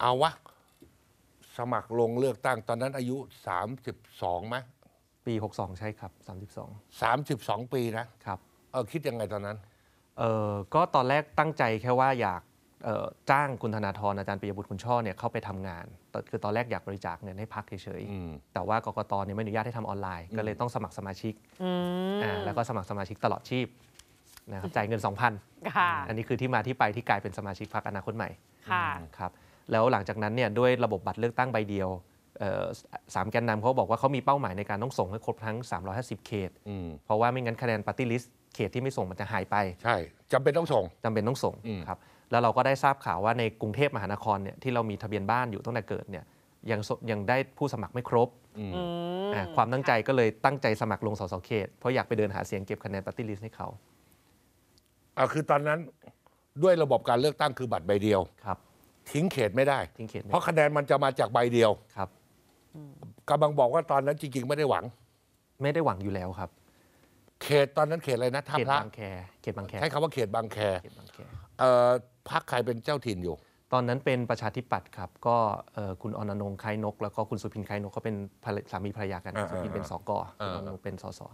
เอาวะ สมัครลงเลือกตั้งตอนนั้นอายุ 32ไหมปี 62 ใช่ครับ 32 32 ปีนะครับเออคิดยังไงตอนนั้นเออก็ตอนแรกตั้งใจแค่ว่าอยากจ้างคุณธนาธรอาจารย์ปิยบุตรคุณช่อเนี่ยเข้าไปทำงานคือตอนแรกอยากบริจาคเงินให้พักเฉยๆแต่ว่ากรกตเนี่ยไม่อนุญาตให้ทำออนไลน์ ก็เลยต้องสมัครสมาชิกอ่าแล้วก็สมัครสมาชิกตลอดชีพนะครับจ่ายเงิน2,000อันนี้คือที่มาที่ไปที่กลายเป็นสมาชิกพักอนาคตใหม่ครับแล้วหลังจากนั้นเนี่ยด้วยระบบบัตรเลือกตั้งใบเดียวสามแกนนำเขาบอกว่าเขามีเป้าหมายในการต้องส่ง ให้ครบทั้ง 350 เขตเพราะว่าไม่งั้นคะแนนปาร์ตี้ลิสต์เขตที่ไม่ส่งมันจะหายไป ใช่จำเป็นต้องส่งจำเป็นต้องส่งครับแล้วเราก็ได้ทราบข่าวว่าในกรุงเทพมหานครเนี่ยที่เรามีทะเบียนบ้านอยู่ตั้งแต่เกิดเนี่ยยังยังได้ผู้สมัครไม่ครบความตั้งใจก็เลยตั้งใจสมัครลงสสเขตเพราะอยากไปเดินหาเสียงเก็บคะแนนปาร์ตี้ลิสต์ให้เขาอ่าคือตอนนั้นด้วยระบบการเลือกตั้งคือบัตรใบเดียวครับทิ้งเขตไม่ได้ทิ้งเขตไไดเพราะคะแนนมันจะมาจากใบเดียวครับกำลังบอกว่าตอนนั้นจริงๆ ไม่ได้หวัง ไม่ได้หวังอยู่แล้วครับ เขตตอนนั้นเขตอะไรนะท่าเขตพระบางแคเขตบางแคใช้คำว่าเขตบางแคเขตบางแคเอ่อพักใครเป็นเจ้าถิ่นอยู่ ตอนนั้นเป็นประชาธิปัตย์ครับ ก็คุณอนันงค์คายนกแล้วก็คุณสุพินคายนกเขาเป็นสามีภรรยากันสุพินเป็นสกออนันงค์เป็นสสอ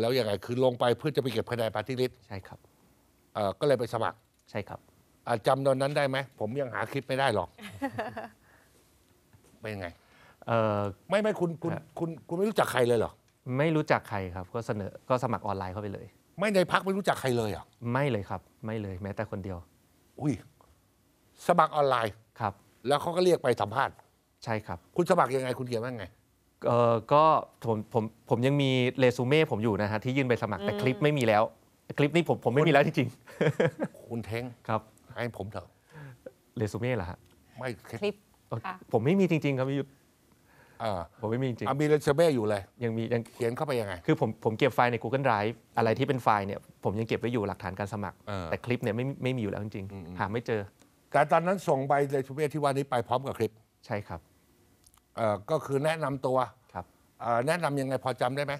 แล้วยังไงคือลงไปเพื่อจะไปเก็บคะแนนปิร์ษี้ิใช่ครับก็เลยไปสมัครใช่ครับจำตอนนั้นได้ไหมผมยังหาคลิปไม่ได้หรอกเป็นยังไงเออไม่ไม่คุณคุณคุณคุณไม่รู้จักใครเลยเหรอ ไม่รู้จักใครครับ ก็เสนอก็สมัครออนไลน์เข้าไปเลย ไม่ในพักไม่รู้จักใครเลยเหรอไม่เลยครับ ไม่เลย แม้แต่คนเดียว อุ้ยสมัครออนไลน์ครับ แล้วเขาก็เรียกไปสัมภาษณ์ใช่ครับ คุณสมัครยังไงคุณเขียนว่าไง เออก็ผมผมผมยังมีเรซูเม่ผมอยู่นะฮะ ที่ยื่นไปสมัครแต่คลิปไม่มีแล้ว คลิปนี้ผมผมไม่มีแล้วจริงงคุณเท้งครับให้ผมเถอะเรซูเม่เหรอฮะไม่คลิป ผมไม่มีจริง ๆ ครับพี่ยุทธผมไม่มีจริงอ่ะมีเรซูเม่อยู่เลยยังมียังเขียนเข้าไปยังไงคือผมผมเก็บไฟล์ใน Google Drive อะไรที่เป็นไฟล์เนี่ยผมยังเก็บไว้อยู่หลักฐานการสมัคร แต่คลิปเนี่ยไม่ไม่มีอยู่แล้ว จริงๆ หาไม่เจอแต่ตอนนั้นส่งใบเรซูเม่ที่ว่านี้ไปพร้อมกับคลิปใช่ครับก็คือแนะนำตัวครับแนะนำยังไงพอจำได้ไหม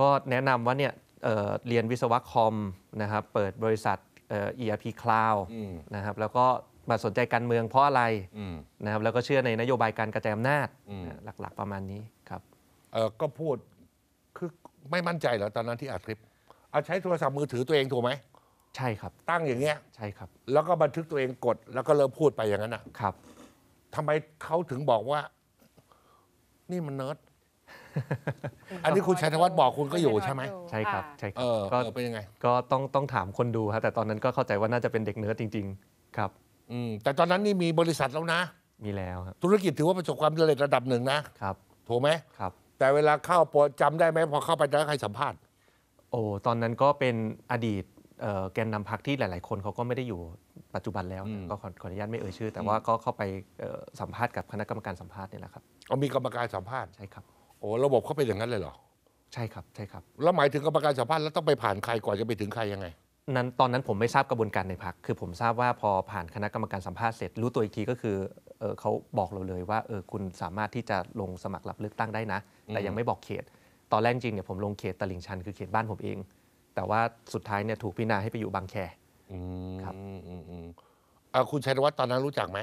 ก็แนะนำว่าเนี่ยเเรียนวิศวะคอมนะครับเปิดบริษัทเอ ERP Cloud นะครับแล้วก็มาสนใจการเมืองเพราะอะไรนะครับแล้วก็เชื่อในนโยบายการกระจายอำนาจหลัก ๆ ประมาณนี้ครับ ก็พูดคือไม่มั่นใจเหรอ ตอนนั้นที่อัดคลิปเอาใช้โทรศัพท์มือถือตัวเองถูกไหม ใช่ครับ ตั้งอย่างเงี้ยใช่ครับ แล้วก็บันทึกตัวเองกด แล้วก็เริ่มพูดไปอย่างนั้นอ่ะครับทำไมเขาถึงบอกว่านี่มันเนิร์ดอันนี้คุณชัยธวัฒน์บอกคุณก็อยู่ใช่ไหมใช่ครับใช่ครับก็เป็นยังไง ก็ต้องต้องถามคนดูครับแต่ตอนนั้นก็เข้าใจว่าน่าจะเป็นเด็กเนืรอจริง ๆ ครับอืมแต่ตอนนั้นนี่มีบริษัทแล้วนะ มีแล้วครับธุรกิจถือว่าประสบความสำเร็จระดับหนึ่งนะครับถูกไหมครับ แต่เวลาเข้าปอจำได้ไหมพอเข้าไปแล้วใครสัมภาษณ์ โอ้ตอนนั้นก็เป็นอดีตแกนนำพักที่หลาย ๆ คนเขาก็ไม่ได้อยู่ปัจจุบันแล้วก็ขออนุญาตไม่เอ่ยชื่อ แต่ว่าก็เข้าไปสัมภาษณ์กับคณะกรรมการสัมภาษณ์นี่แหละครับเอามีกรรมการสัมภาษณ์ใช่ครับโอ้ระบบเขาเป็นอย่างนั้นเลยเหรอใช่ครับใช่ครับ แล้วหมายถึงกรรมการสัมภาษณ์แล้วต้องไปผ่านใครก่อนจะไปถึงใครยังไง นั้นตอนนั้นผมไม่ทราบกระบวนการในพักคือผมทราบว่าพอผ่านคณะกรรมการสัมภาษณ์เสร็จรู้ตัวอีกทีก็คือเออเขาบอกเราเลยว่าเออคุณสามารถที่จะลงสมัครรับเลือกตั้งได้นะ แต่ยังไม่บอกเขตตอนแรกจริงเนี่ยผมลงเขตตลิ่งชันคือเขตบ้านผมเอง แต่ว่าสุดท้ายเนี่ยถูกพิจารณาให้ไปอยู่บางแคครับอืมอืมอ่าคุณชัยวัฒน์ตอนนั้นรู้จักไหม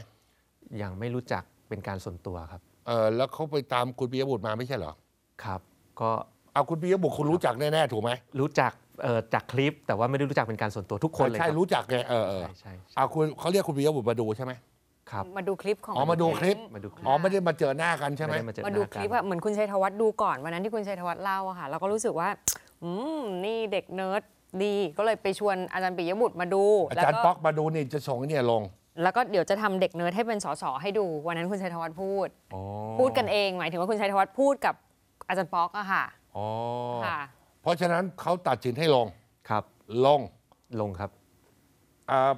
ยังไม่รู้จักเป็นการส่วนตัวครับเออแล้วเขาไปตามคุณปียบุตรมาไม่ใช่เหรอครับก็เอาคุณปียบุตรคุณรู้จักแน่ๆถูกไหมรู้จักจากคลิปแต่ว่าไม่ได้รู้จักเป็นการส่วนตัวทุกคนเลยใช่รู้จักไงเออเออใช่ใช่เอาคุณเขาเรียกคุณปียบุตรมาดูใช่ไหมครับมาดูคลิปของอ๋อมาดูคลิปมาดูคลิปอ๋อไม่ได้มาเจอหน้ากันใช่ไหมมาดูคลิปกัอะเหมือนคุณชัยธวัฒน์ดูก่อนวันนั้นที่คุณชัยธวัฒน์เล่าอะค่ะเราก็รู้สึกว่าอืมนี่เด็กเนิร์ดดีก็เลยไปชวนอาจารย์ปิยบุตรมาดูอาจารย์ป๊อกมาดูนี่จะส่งเนี่ยลงแล้วก็เดี๋ยวจะทำเด็กเนิร์ดให้เป็นสสให้ดู วันนั้นคุณชัยธวัฒน์พูดพูดกันเอง หมายถึงว่าคุณชัยธวัฒน์พูดกับ อาจารย์ป๊อกอะค่ะค่ะเพราะฉะนั้นเขาตัดสินให้ลงครับลงลงครับ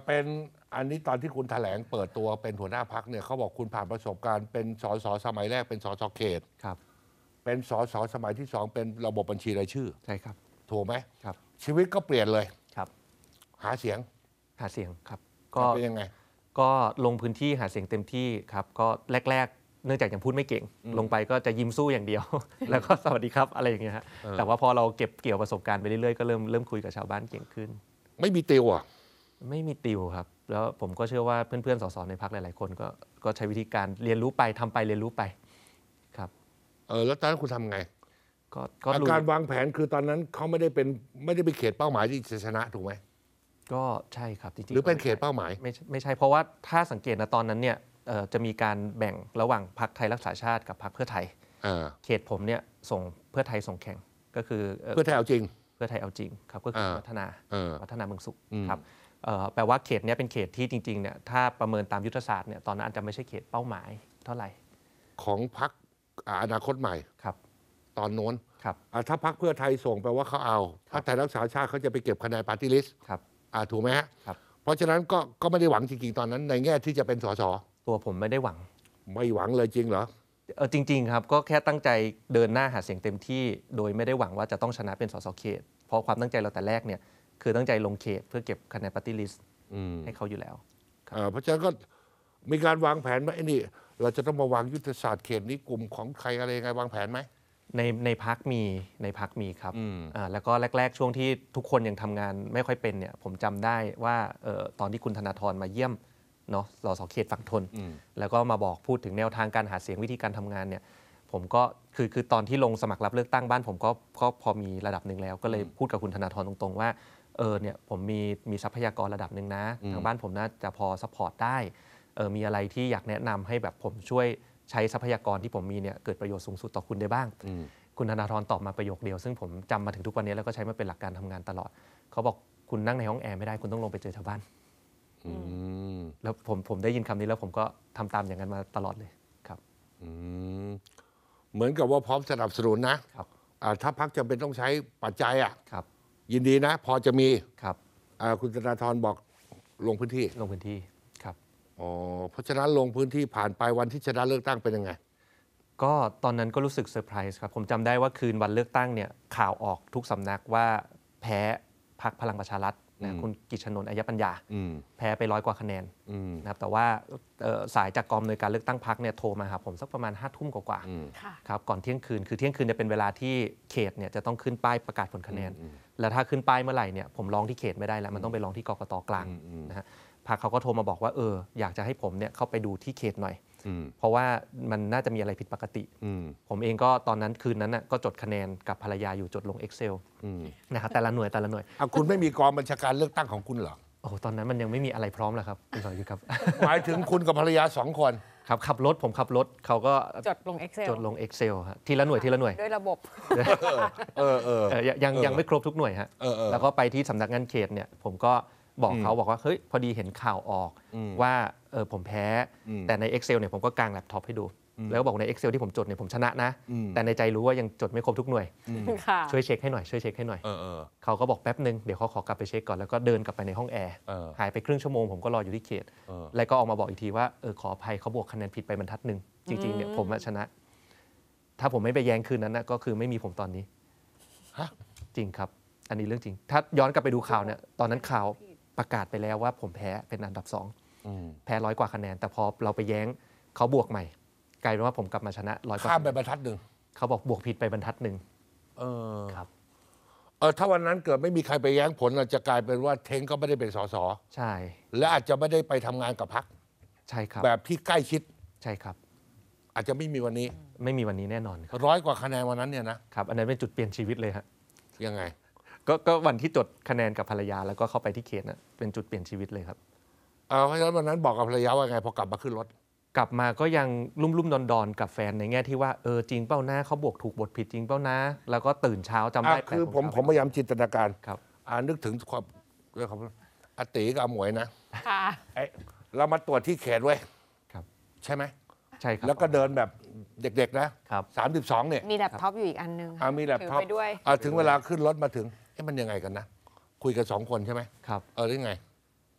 เป็นอันนี้ตอนที่คุณถแถลงเปิดตัวเป็นหัวหน้าพักเนี่ยเขาบอกคุณผ่านประสบการณ์ เป็นสสสมัยแรกเป็นสสเขตครับ เป็นสสสมัยที่สองเป็นระบบบัญชีรายชื่อใช่ครับถูกไหมครับ ชีวิตก็เปลี่ยนเลยครับ หาเสียงหาเสียงครับ ก็เป็นยังไงก็ลงพื้นที่หาเสียงเต็มที่ครับ ก็แรก ๆ เนื่องจากยังพูดไม่เก่ง ลงไปก็จะยิ้มสู้อย่างเดียว แล้วก็สวัสดีครับอะไรอย่างเงี้ยฮะแต่ว่าพอเราเก็บเกี่ยวประสบการณ์ไปเรื่อยๆก็เริ่มเริ่มคุยกับชาวบ้านเก่งขึ้น ไม่มีติวอ่ะไม่มีติวครับ แล้วผมก็เชื่อว่าเพื่อนๆสสในพักหลายๆ คนก็ก็ใช้วิธีการเรียนรู้ไปทำไปเรียนรู้ไปครับเออแล้วตอนนั้นคุณทำไงก็การวางแผนคือตอนนั้นเขาไม่ได้เป็นไม่ได้ไปเขตเป้าหมายที่จะชนะถูกไหมก็ใช่ครับจริง ๆ หรือเป็นเขตเป้าหมาย ไม่ใช่ไม่ใช่เพราะว่าถ้าสังเกตนะตอนนั้นเนี่ยจะมีการแบ่งระหว่างพรรคไทยรักษาชาติกับพรรคเพื่อไทย เขตผมเนี่ยส่งเพื่อไทยส่งแข่งก็คือเพื่อไทยเอาจริง เพื่อไทยเอาจริงครับก็คือพัฒนาพัฒนาเมืองสุขครับแปลว่าเขตเนี้ยเป็นเขตที่จริงๆเนี่ยถ้าประเมินตามยุทธศาสตร์เนี่ยตอนนั้นอาจจะไม่ใช่เขตเป้าหมายเท่าไหร่ ของพักอนาคตใหม่ครับ ตอนโน้นครับถ้าพักเพื่อไทยส่งแปลว่าเขาเอาถ้าไทยรักษาชาติเขาจะไปเก็บคะแนนปาร์ตี้ลิสต์ครับอ่าถูกไหมฮะครับเพราะฉะนั้นก็ก็ไม่ได้หวังจริงๆตอนนั้น ในแง่ที่จะเป็นสสตัวผมไม่ได้หวัง ไม่หวังเลยจริงเหรอเออจริงๆครับก็แค่ตั้งใจเดินหน้าหาเสียงเต็มที่ โดยไม่ได้หวังว่าจะต้องชนะเป็นสสเขต เพราะความตั้งใจเราแต่แรกเนี่ยคือตั้งใจลงเขตเพื่อเก็บคะแนนปาร์ตี้ลิสต์ให้เขาอยู่แล้วเพราะฉะนั้นก็มีการวางแผนไหมนี่เราจะต้องมาวาง ยุทธศาสตร์เขตนี้กลุ่มของใครอะไรยังไงวางแผนไหมในในพักมีในพักมีครับ อ่า แล้วก็แรก ๆ ช่วงที่ทุกคนยังทำงานไม่ค่อยเป็นเนี่ย ผมจำได้ว่าออตอนที่คุณธนาธรมาเยี่ยม เนาะสสเขตฝั่งทน แล้วก็มาบอกพูดถึงแนวทางการหาเสียงวิธีการทำงานเนี่ย ผมก็ คือคือตอนที่ลงสมัครรับเลือกตั้งบ้าน ผมก็ก็พอมีระดับหนึ่งแล้วก็เลยพูดกับคุณธนาธรตรงๆว่า เออ เนี่ย ผมมีมีทรัพยากรระดับหนึ่งนะ ทางบ้านผมน่าจะพอซัพพอร์ตได้ เออ มีอะไรที่อยากแนะนำให้แบบผมช่วยใช้ทรัพยากรที่ผมมีเนี่ยเกิดประโยชน์สูงสุดต่อคุณได้บ้าง คุณธนาธรตอบมาประโยคเดียว ซึ่งผมจำมาถึงทุกวันนี้แล้วก็ใช้มาเป็นหลักการทำงานตลอด เขาบอกคุณนั่งในห้องแอร์ไม่ได้คุณต้องลงไปเจอชาวบ้านแล้วผมผมได้ยินคำนี้แล้วผมก็ทำตามอย่างนั้นมาตลอดเลยครับเหมือนกับว่าพร้อมสนับสนุนนะถ้าพักจำเป็นต้องใช้ปัจจัยอ่ะยินดีนะพอจะมีครับคุณธนาธรบอกลงพื้นที่ลงพื้นที่อ๋อเพราะฉะนั้นลงพื้นที่ผ่านไปวันที่ชนะเลือกตั้งเป็นยังไงก็ตอนนั้นก็รู้สึกเซอร์ไพรส์ครับ ผมจำได้ว่าคืนวันเลือกตั้งเนี่ยข่าวออกทุกสำนักว่าแพ้พักพลังประชารัฐนะคุณกิชนนท์อายปัญญาอแพ้ไปร้อยกว่าคะแนนนะครับแต่ว่าสายจากกองในวยการเลือกตั้งพักเนี่ยโทรมาหาผมสักประมาณห้าทุ่มกว่าค่ครับ ก่อนเที่ยงคืนคือเที่ยงคืนจะเป็นเวลาที่เขตเนี่ยจะต้องขึ้นป้ายประกาศผลคะแนน แล้วถ้าขึ้นป้ายเมื่อไหร่เนี่ยผมร้องที่เขตไม่ได้แล้วมันต้องไปร้องที่กรกตกลางนะฮะพักเขาก็โทรมาบอกว่าเออ อยากจะให้ผมเนี่ยเข้าไปดูที่เขตหน่อยเพราะว่ามันน่าจะมีอะไรผิดปกติผมเองก็ตอนนั้นคืนนั้นน่ะก็จดคะแนนกับภรรยาอยู่จดลง Excel นะครับแต่ละหน่วยแต่ละหน่วย คุณไม่มีกองบัญชาการเลือกตั้งของคุณเหรอโอ้ตอนนั้นมันยังไม่มีอะไรพร้อมแล้วครับคุณสอยุทธครับ หมายถึงคุณกับภรรยาสองคนครับ ขับรถ ผมขับรถเขาก็จดลง Excel จดลง Excel ับทีละหน่วยทีละหน่วยด้วยระบบเออเอออยังยังไม่ครบทุกหน่วยฮะเออเออแล้วก็ไปที่สำนักงานเขตเนี่ยผมก็บอกเขาบอกว่าเฮ้ยพอดีเห็นข่าวออกว่าเออผมแพ้ แต่ใน Excel เนี่ยผมก็กางแล็ปท็อปให้ดู แล้วก็บอกใน Excel ที่ผมจดเนี่ยผมชนะนะ แต่ในใจรู้ว่ายังจดไม่ครบทุกหน่วยช่วยเช็คให้หน่อยช่วยเช็คให้หน่อยเออเออเขาก็บอกแป๊บนึง เดี๋ยวเขาขอกลับไปเช็คก่อน แล้วก็เดินกลับไปในห้องแอร์หายไปครึ่งชั่วโมง ผมก็รออยู่ที่เขตแล้วก็ออกมาบอกอีกทีว่าเออขออภัยเขาบวกคะแนนผิดไปบรรทัดหนึ่งจริง ๆเนี่ยผมชนะ ถ้าผมไม่ไปแย้งคืนนั้นนะก็คือไม่มีผมตอนนี้จริงครับ อันนี้เรื่องจริง ถ้าย้อนกลับไปดูข่าวเนี่ยตอนนั้นข่าวประกาศไปแล้วว่าผมแพ้เป็นอันดับสองแพ้ร้อยกว่าคะแนน แต่พอเราไปแย้งเขาบวกใหม่ กลายเป็นว่าผมกลับมาชนะร้อยกว่าข้ามไปบรรทัดหนึ่งเขาบอกบวกผิดไปบรรทัดหนึ่งเออครับ เออถ้าวันนั้นเกิดไม่มีใครไปแย้งผลอาจจะกลายเป็นว่าเทงก็ไม่ได้เป็นสสใช่ และอาจจะไม่ได้ไปทำงานกับพัก ใช่ครับ แบบที่ใกล้ชิดใช่ครับ อาจจะไม่มีวันนี้ไม่มีวันนี้แน่นอนครับร้อยกว่าคะแนนวันนั้นเนี่ยนะครับ อันนั้นเป็นจุดเปลี่ยนชีวิตเลยฮะยังไงก็ก็วันที่จดคะแนนกับภรรยา แล้วก็เข้าไปที่เขตนะเป็นจุดเปลี่ยนชีวิตเลยครับเพราะฉะนั้นวันนั้นบอกกับภรรยาว่าไง พอกลับมาขึ้นรถ กลับมาก็ยังลุ่มลุ่มดอนดอนกับแฟนในแง่ที่ว่า เออ จริงเป้าหน้าเขาบวกถูกบทผิดจริงเป้าหน้าแล้วก็ตื่นเช้าจำได้แคือผม ผมพยายามจินตนาการครับ อ่านึกถึงความเรื่องับอาติกับอหมวยนะค่ะเออเรามาตรวจที่เขตเว้ยครับ ใช่ไหมใช่ครับแล้วก็เดินแบบเด็กๆนะครับสามสิบสองเนี่ย มีแล็ปท็อปอยู่อีกอันนึงค่ะอ่ามีแล็ปท็อปไปด้วยอ่าถึงเวลาขึ้นรถมาถึงเอ๊ะมันยังไงกันนะคุยกันสองคนใช่ไหมครับเออหรือไง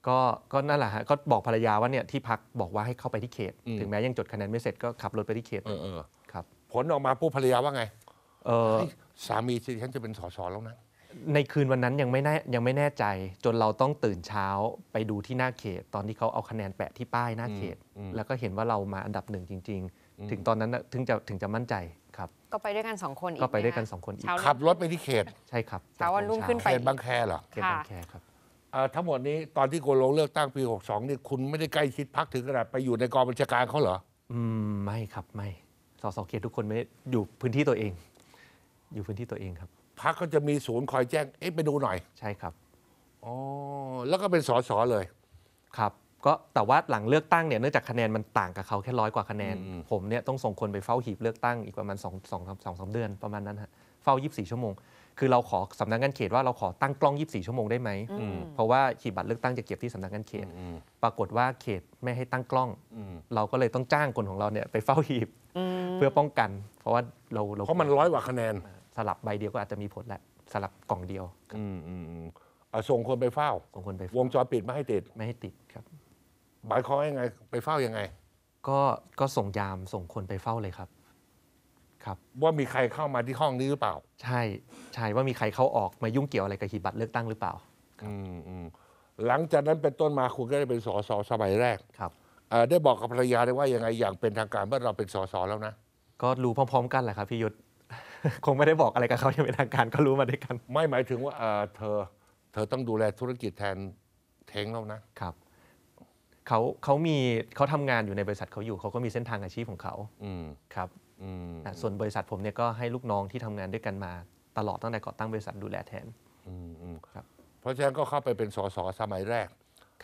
ก็ก็นั่นแหละฮะก็บอกภรรยาว่าเนี่ยที่พักบอกว่าให้เข้าไปที่เขตถึงแม้ยังจดคะแนนไม่เสร็จก็ขับรถไปที่เขตเออครับผลออกมาปุ๊บภรรยาว่าไง เออสามีฉันจะเป็นสสแล้วนะในคืนวันนั้นยังไม่แน่ยังไม่แน่ใจ จนเราต้องตื่นเช้าไปดูที่หน้าเขต ตอนที่เขาเอาคะแนนแปะที่ป้ายหน้าเขต แล้วก็เห็นว่าเรามาอันดับหนึ่งจริงถึงตอนนั้นถึงจะถึงจะมั่นใจครับ ก็ไปด้วยกันสองคนอีกก็ไปด้วยกันสองคนอีกขับ รถไปที่เขตใช่ครับเช้าวันรุ่งขึ้นไปเขตบางแคเหรอเขตบางแคครับทั้งหมดนี้ตอนที่คุณลงเลือกตั้งปี 62 นี่ คุณไม่ได้ใกล้ชิดพักถึงขนาดไปอยู่ในกองบัญชาการเขาเหรออืม ไม่ครับ ไม่สสเขตทุกคนไม่อยู่พื้นที่ตัวเอง อยู่พื้นที่ตัวเองครับพักเขาจะมีศูนย์คอยแจ้งเอ๊ะไปดูหน่อยใช่ครับอ๋อแล้วก็เป็นสสเลยครับก็แต่ว่าหลังเลือกตั้งเนี่ยเนื่องจากคะแนนมันต่างกับเขาแค่ร้อยกว่าคะแนน ผมเนี่ยต้องส่งคนไปเฝ้าหีบเลือกตั้งอีกประมาณ2สามเดือนประมาณนั้นฮะเฝ้ายีสิบี่ชั่วโมง คือเราขอสำนักงานเขตว่าเราขอตั้งกล้องยีสิบี่ชั่วโมงได้ไหมเพราะว่าหีบบัตรเลือกตั้งจะเก็บที่สำนักงานเขตปรากฏว่าเขตไม่ให้ตั้งกล้อง เราก็เลยต้องจ้างคนของเราเนี่ยไปเฝ้าหีบเพื่อป้องกัน เพราะว่าเราเพราะมันร้อยกว่าคะแนน สลับใบเดียวก็อาจจะมีผลแหละสลับกล่องเดียวอส่งคนไปเฝ้าส่งคนไปวงจรปิดไม่ให้ติดไม่ให้ติดครับหมายความยังไง ไปเฝ้ายังไง ก็ก็ส่งยามส่งคนไปเฝ้าเลยครับ ครับ ว่ามีใครเข้ามาที่ห้องนี้หรือเปล่า ใช่ ใช่ว่ามีใครเข้าออกมายุ่งเกี่ยวอะไรกับหีบบัตรเลือกตั้งหรือเปล่าอืมอืมหลังจากนั้นเป็นต้นมาคุณก็ได้เป็นสสสมัยแรกครับได้บอกกับภรรยาได้ว่ายังไงอย่างเป็นทางการว่าเราเป็นสสแล้วนะก็รู้พร้อมๆกันแหละครับ พี่ยธคงไม่ได้บอกอะไรกับเขาอย่างเป็นทางการก็รู้มาด้วยกัน ไม่หมายถึงว่าเออเธอ เธอต้องดูแลธุรกิจแทนเทงแล้วนะ ครับเขาเขามีเขาทำงานอยู่ในบริษัทเขาอยู่ เขาก็มีเส้นทางอาชีพของเขาอครับส่วนบริษัทผมเนี่ยก็ให้ลูกน้องที่ทำงานด้วยกันมาตลอดตั้งแต่ก่อตั้งบริษัทดูแลแทนครับเพราะฉะนั้นก็เข้าไปเป็นสสสมัยแรก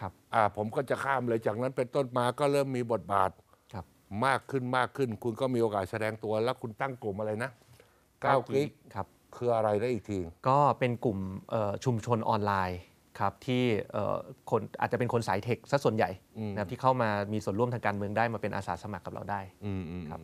ครับอ่าผมก็จะข้ามเลยจากนั้นเป็นต้นมาก็เริ่มมีบทบาทครับ มากขึ้นมากขึ้นคุณก็มีโอกาสแสดงตัวแล้วคุณตั้งกลุ่มอะไรนะก้าวกลิกครับคืออะไรได้อีกทีก็เป็นกลุ่มชุมชนออนไลน์ครับที่คนอาจจะเป็นคนสายเทคซะส่วนใหญ่นะที่เข้ามามีส่วนร่วมทางการเมืองได้มาเป็นอาสาสมัครกับเราได้ครับ